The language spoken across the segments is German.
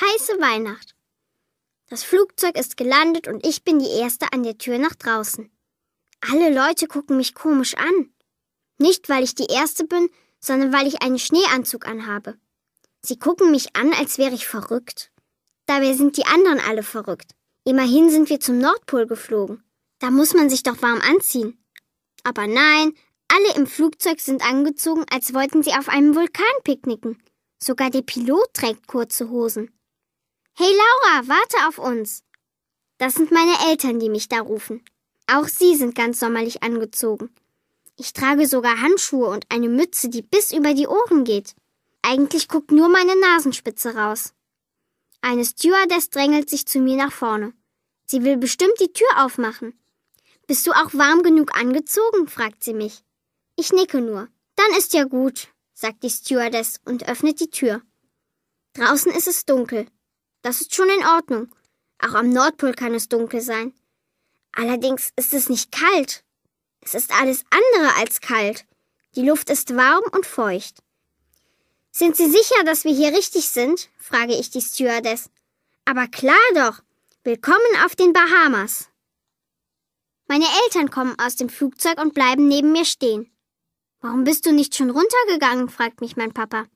Heiße Weihnacht. Das Flugzeug ist gelandet und ich bin die Erste an der Tür nach draußen. Alle Leute gucken mich komisch an. Nicht, weil ich die Erste bin, sondern weil ich einen Schneeanzug anhabe. Sie gucken mich an, als wäre ich verrückt. Dabei sind die anderen alle verrückt. Immerhin sind wir zum Nordpol geflogen. Da muss man sich doch warm anziehen. Aber nein, alle im Flugzeug sind angezogen, als wollten sie auf einem Vulkan picknicken. Sogar der Pilot trägt kurze Hosen. Hey Laura, warte auf uns. Das sind meine Eltern, die mich da rufen. Auch sie sind ganz sommerlich angezogen. Ich trage sogar Handschuhe und eine Mütze, die bis über die Ohren geht. Eigentlich guckt nur meine Nasenspitze raus. Eine Stewardess drängelt sich zu mir nach vorne. Sie will bestimmt die Tür aufmachen. Bist du auch warm genug angezogen? fragt sie mich. Ich nicke nur. Dann ist ja gut, sagt die Stewardess und öffnet die Tür. Draußen ist es dunkel. Das ist schon in Ordnung. Auch am Nordpol kann es dunkel sein. Allerdings ist es nicht kalt. Es ist alles andere als kalt. Die Luft ist warm und feucht. Sind Sie sicher, dass wir hier richtig sind? frage ich die Stewardess. Aber klar doch. Willkommen auf den Bahamas. Meine Eltern kommen aus dem Flugzeug und bleiben neben mir stehen. Warum bist du nicht schon runtergegangen? fragt mich mein Papa.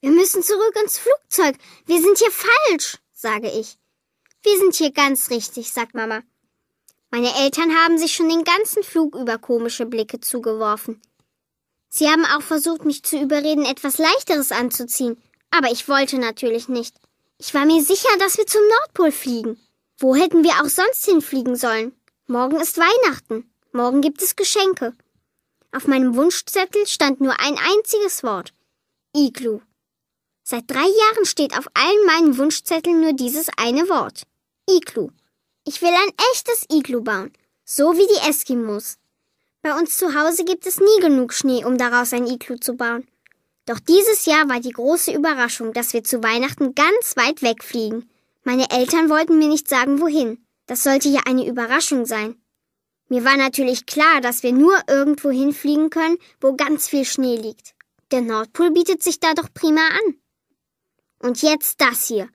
Wir müssen zurück ins Flugzeug. Wir sind hier falsch sage ich. Wir sind hier ganz richtig, sagt Mama. Meine Eltern haben sich schon den ganzen Flug über komische Blicke zugeworfen. Sie haben auch versucht, mich zu überreden, etwas Leichteres anzuziehen, aber ich wollte natürlich nicht. Ich war mir sicher, dass wir zum Nordpol fliegen. Wo hätten wir auch sonst hinfliegen sollen? Morgen ist Weihnachten. Morgen gibt es Geschenke. Auf meinem Wunschzettel stand nur ein einziges Wort. Iglu. Seit drei Jahren steht auf allen meinen Wunschzetteln nur dieses eine Wort. Iglu. Ich will ein echtes Iglu bauen. So wie die Eskimos. Bei uns zu Hause gibt es nie genug Schnee, um daraus ein Iglu zu bauen. Doch dieses Jahr war die große Überraschung, dass wir zu Weihnachten ganz weit wegfliegen. Meine Eltern wollten mir nicht sagen, wohin. Das sollte ja eine Überraschung sein. Mir war natürlich klar, dass wir nur irgendwo hinfliegen können, wo ganz viel Schnee liegt. Der Nordpol bietet sich da doch prima an. Und jetzt das hier.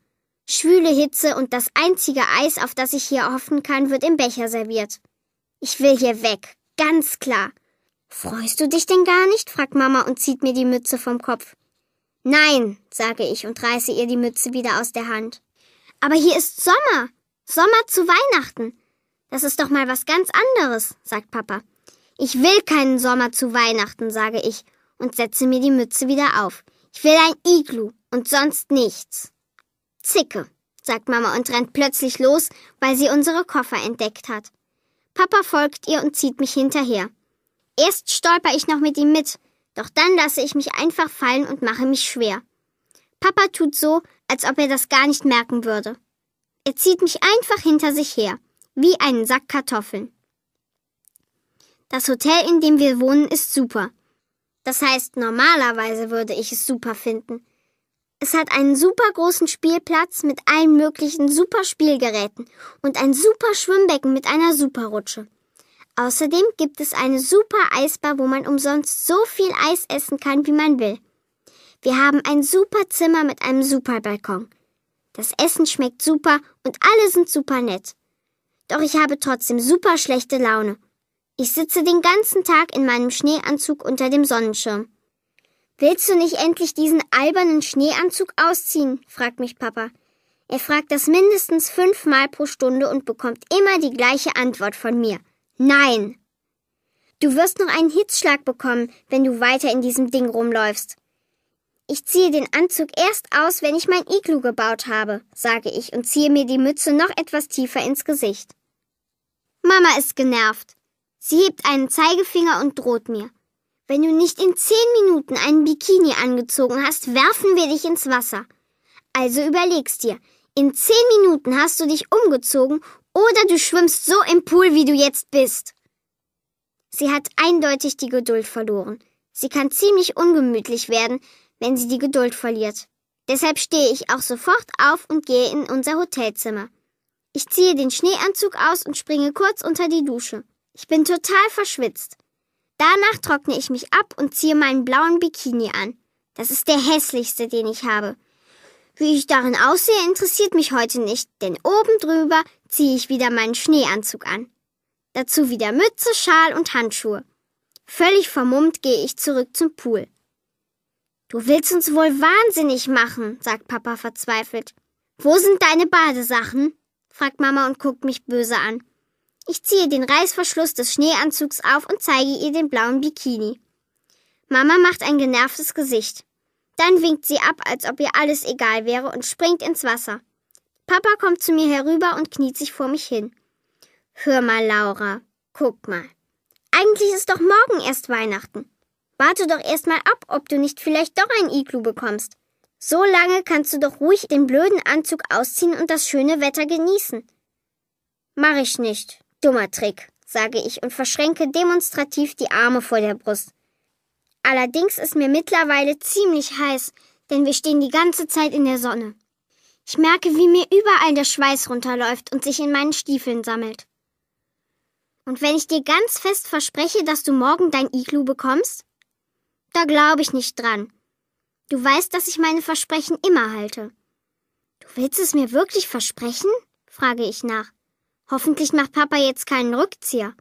Schwüle Hitze und das einzige Eis, auf das ich hier hoffen kann, wird im Becher serviert. Ich will hier weg, ganz klar. Freust du dich denn gar nicht? fragt Mama und zieht mir die Mütze vom Kopf. Nein, sage ich und reiße ihr die Mütze wieder aus der Hand. Aber hier ist Sommer. Sommer zu Weihnachten. Das ist doch mal was ganz anderes, sagt Papa. Ich will keinen Sommer zu Weihnachten, sage ich und setze mir die Mütze wieder auf. Ich will ein Iglu und sonst nichts. Zicke, sagt Mama und rennt plötzlich los, weil sie unsere Koffer entdeckt hat. Papa folgt ihr und zieht mich hinterher. Erst stolper ich noch mit ihm mit, doch dann lasse ich mich einfach fallen und mache mich schwer. Papa tut so, als ob er das gar nicht merken würde. Er zieht mich einfach hinter sich her, wie einen Sack Kartoffeln. Das Hotel, in dem wir wohnen, ist super. Das heißt, normalerweise würde ich es super finden. Es hat einen super großen Spielplatz mit allen möglichen super Spielgeräten und ein super Schwimmbecken mit einer super Rutsche. Außerdem gibt es eine super Eisbar, wo man umsonst so viel Eis essen kann, wie man will. Wir haben ein super Zimmer mit einem super Balkon. Das Essen schmeckt super und alle sind super nett. Doch ich habe trotzdem super schlechte Laune ich sitze den ganzen Tag in meinem Schneeanzug unter dem Sonnenschirm. Willst du nicht endlich diesen albernen Schneeanzug ausziehen? fragt mich Papa. Er fragt das mindestens fünfmal pro Stunde und bekommt immer die gleiche Antwort von mir. Nein. Du wirst noch einen Hitzschlag bekommen, wenn du weiter in diesem Ding rumläufst. Ich ziehe den Anzug erst aus, wenn ich mein Iglu gebaut habe, sage ich und ziehe mir die Mütze noch etwas tiefer ins Gesicht. Mama ist genervt. Sie hebt einen Zeigefinger und droht mir. Wenn du nicht in zehn Minuten einen Bikini angezogen hast, werfen wir dich ins Wasser. Also überlegst dir, in zehn Minuten hast du dich umgezogen oder du schwimmst so im Pool, wie du jetzt bist. Sie hat eindeutig die Geduld verloren. Sie kann ziemlich ungemütlich werden, wenn sie die Geduld verliert. Deshalb stehe ich auch sofort auf und gehe in unser Hotelzimmer. Ich ziehe den Schneeanzug aus und springe kurz unter die Dusche. Ich bin total verschwitzt. Danach trockne ich mich ab und ziehe meinen blauen Bikini an. Das ist der hässlichste, den ich habe. Wie ich darin aussehe, interessiert mich heute nicht, denn oben drüber ziehe ich wieder meinen Schneeanzug an. Dazu wieder Mütze, Schal und Handschuhe. Völlig vermummt gehe ich zurück zum Pool. Du willst uns wohl wahnsinnig machen, sagt Papa verzweifelt. Wo sind deine Badesachen? fragt Mama und guckt mich böse an. Ich ziehe den Reißverschluss des Schneeanzugs auf und zeige ihr den blauen Bikini. Mama macht ein genervtes Gesicht. Dann winkt sie ab, als ob ihr alles egal wäre, und springt ins Wasser. Papa kommt zu mir herüber und kniet sich vor mich hin. Hör mal, Laura, guck mal. Eigentlich ist doch morgen erst Weihnachten. Warte doch erst mal ab, ob du nicht vielleicht doch ein Iglu bekommst. So lange kannst du doch ruhig den blöden Anzug ausziehen und das schöne Wetter genießen. Mach ich nicht, Dummer Trick, sage ich und verschränke demonstrativ die Arme vor der Brust. Allerdings ist mir mittlerweile ziemlich heiß, denn wir stehen die ganze Zeit in der Sonne. Ich merke, wie mir überall der Schweiß runterläuft und sich in meinen Stiefeln sammelt. Und wenn ich dir ganz fest verspreche, dass du morgen dein Iglu bekommst? Da glaube ich nicht dran. Du weißt, dass ich meine Versprechen immer halte. Du willst es mir wirklich versprechen? frage ich nach. Hoffentlich macht Papa jetzt keinen Rückzieher.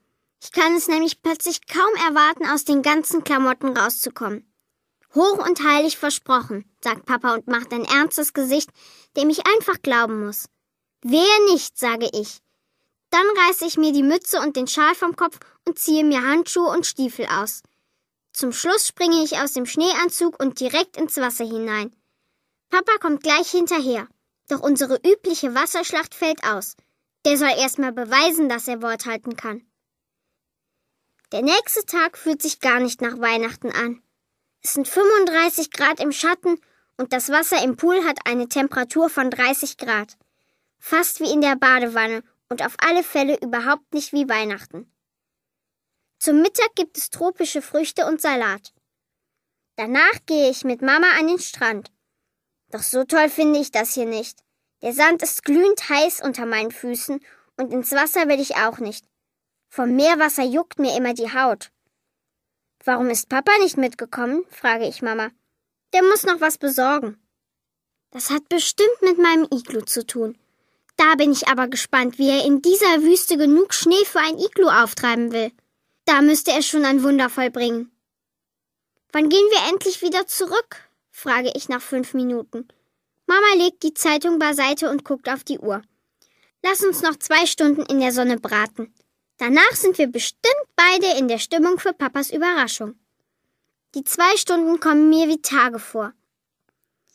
Ich kann es nämlich plötzlich kaum erwarten, aus den ganzen Klamotten rauszukommen. Hoch und heilig versprochen, sagt Papa und macht ein ernstes Gesicht, dem ich einfach glauben muss. Wehe nicht, sage ich. Dann reiße ich mir die Mütze und den Schal vom Kopf und ziehe mir Handschuhe und Stiefel aus. Zum Schluss springe ich aus dem Schneeanzug und direkt ins Wasser hinein. Papa kommt gleich hinterher, doch unsere übliche Wasserschlacht fällt aus. Der soll erstmal beweisen, dass er Wort halten kann. Der nächste Tag fühlt sich gar nicht nach Weihnachten an. Es sind 35 Grad im Schatten und das Wasser im Pool hat eine Temperatur von 30 Grad. Fast wie in der Badewanne und auf alle Fälle überhaupt nicht wie Weihnachten. Zum Mittag gibt es tropische Früchte und Salat. Danach gehe ich mit Mama an den Strand. Doch so toll finde ich das hier nicht. Der Sand ist glühend heiß unter meinen Füßen und ins Wasser will ich auch nicht. Vom Meerwasser juckt mir immer die Haut. Warum ist Papa nicht mitgekommen? frage ich Mama. Der muss noch was besorgen. Das hat bestimmt mit meinem Iglu zu tun. Da bin ich aber gespannt, wie er in dieser Wüste genug Schnee für ein Iglu auftreiben will. Da müsste er schon ein Wunder vollbringen. Wann gehen wir endlich wieder zurück? frage ich nach fünf Minuten. Mama legt die Zeitung beiseite und guckt auf die Uhr. Lass uns noch zwei Stunden in der Sonne braten. Danach sind wir bestimmt beide in der Stimmung für Papas Überraschung. Die zwei Stunden kommen mir wie Tage vor.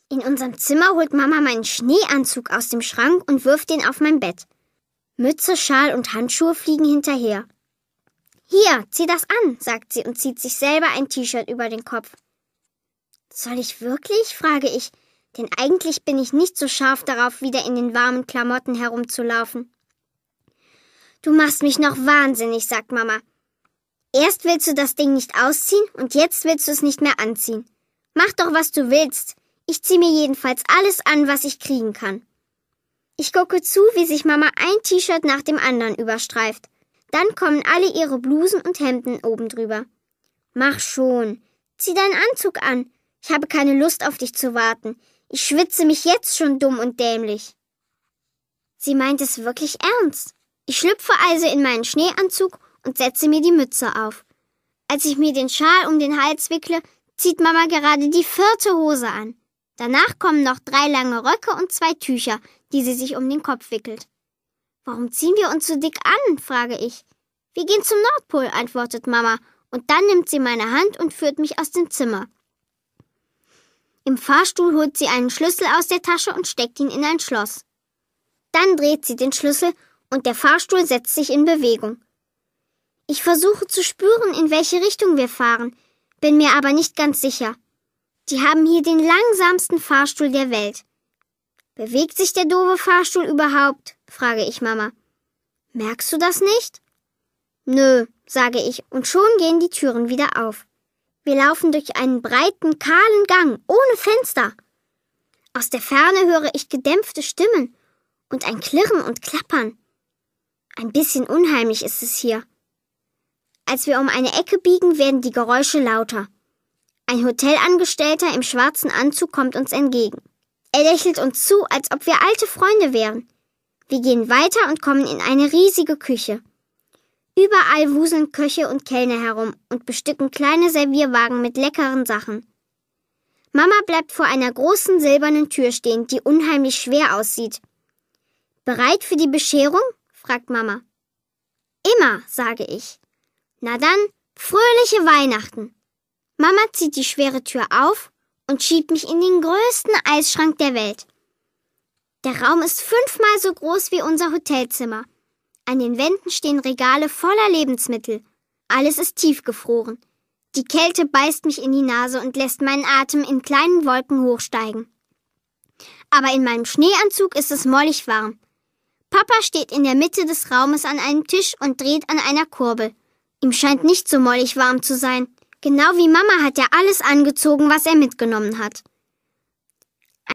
In unserem Zimmer holt Mama meinen Schneeanzug aus dem Schrank und wirft ihn auf mein Bett. Mütze, Schal und Handschuhe fliegen hinterher. Hier, zieh das an, sagt sie und zieht sich selber ein T-Shirt über den Kopf. Soll ich wirklich? frage ich denn eigentlich bin ich nicht so scharf darauf, wieder in den warmen Klamotten herumzulaufen. Du machst mich noch wahnsinnig, sagt Mama. Erst willst du das Ding nicht ausziehen und jetzt willst du es nicht mehr anziehen. Mach doch, was du willst. Ich zieh mir jedenfalls alles an, was ich kriegen kann. Ich gucke zu, wie sich Mama ein T-Shirt nach dem anderen überstreift. Dann kommen alle ihre Blusen und Hemden oben drüber. Mach schon. Zieh deinen Anzug an. Ich habe keine Lust auf dich zu warten. Ich schwitze mich jetzt schon dumm und dämlich. Sie meint es wirklich ernst. Ich schlüpfe also in meinen Schneeanzug und setze mir die Mütze auf. Als ich mir den Schal um den Hals wickle, zieht Mama gerade die vierte Hose an. Danach kommen noch drei lange Röcke und zwei Tücher, die sie sich um den Kopf wickelt. Warum ziehen wir uns so dick an? frage ich. Wir gehen zum Nordpol, antwortet Mama, und dann nimmt sie meine Hand und führt mich aus dem Zimmer. Im Fahrstuhl holt sie einen Schlüssel aus der Tasche und steckt ihn in ein Schloss. Dann dreht sie den Schlüssel und der Fahrstuhl setzt sich in Bewegung. Ich versuche zu spüren, in welche Richtung wir fahren, bin mir aber nicht ganz sicher. Die haben hier den langsamsten Fahrstuhl der Welt. Bewegt sich der doofe Fahrstuhl überhaupt? frage ich Mama. Merkst du das nicht? Nö, sage ich, und schon gehen die Türen wieder auf. Wir laufen durch einen breiten, kahlen Gang ohne Fenster. Aus der Ferne höre ich gedämpfte Stimmen und ein Klirren und Klappern. Ein bisschen unheimlich ist es hier. Als wir um eine Ecke biegen, werden die Geräusche lauter. Ein Hotelangestellter im schwarzen Anzug kommt uns entgegen. Er lächelt uns zu, als ob wir alte Freunde wären. Wir gehen weiter und kommen in eine riesige Küche. Überall wuseln Köche und Kellner herum und bestücken kleine Servierwagen mit leckeren Sachen. Mama bleibt vor einer großen silbernen Tür stehen, die unheimlich schwer aussieht. Bereit für die Bescherung? fragt Mama. Immer, sage ich. Na dann, fröhliche Weihnachten. Mama zieht die schwere Tür auf und schiebt mich in den größten Eisschrank der Welt. Der Raum ist fünfmal so groß wie unser Hotelzimmer. An den Wänden stehen Regale voller Lebensmittel. Alles ist tiefgefroren. Die Kälte beißt mich in die Nase und lässt meinen Atem in kleinen Wolken hochsteigen. Aber in meinem Schneeanzug ist es mollig warm. Papa steht in der Mitte des Raumes an einem Tisch und dreht an einer Kurbel. Ihm scheint nicht so mollig warm zu sein. Genau wie Mama hat er alles angezogen, was er mitgenommen hat.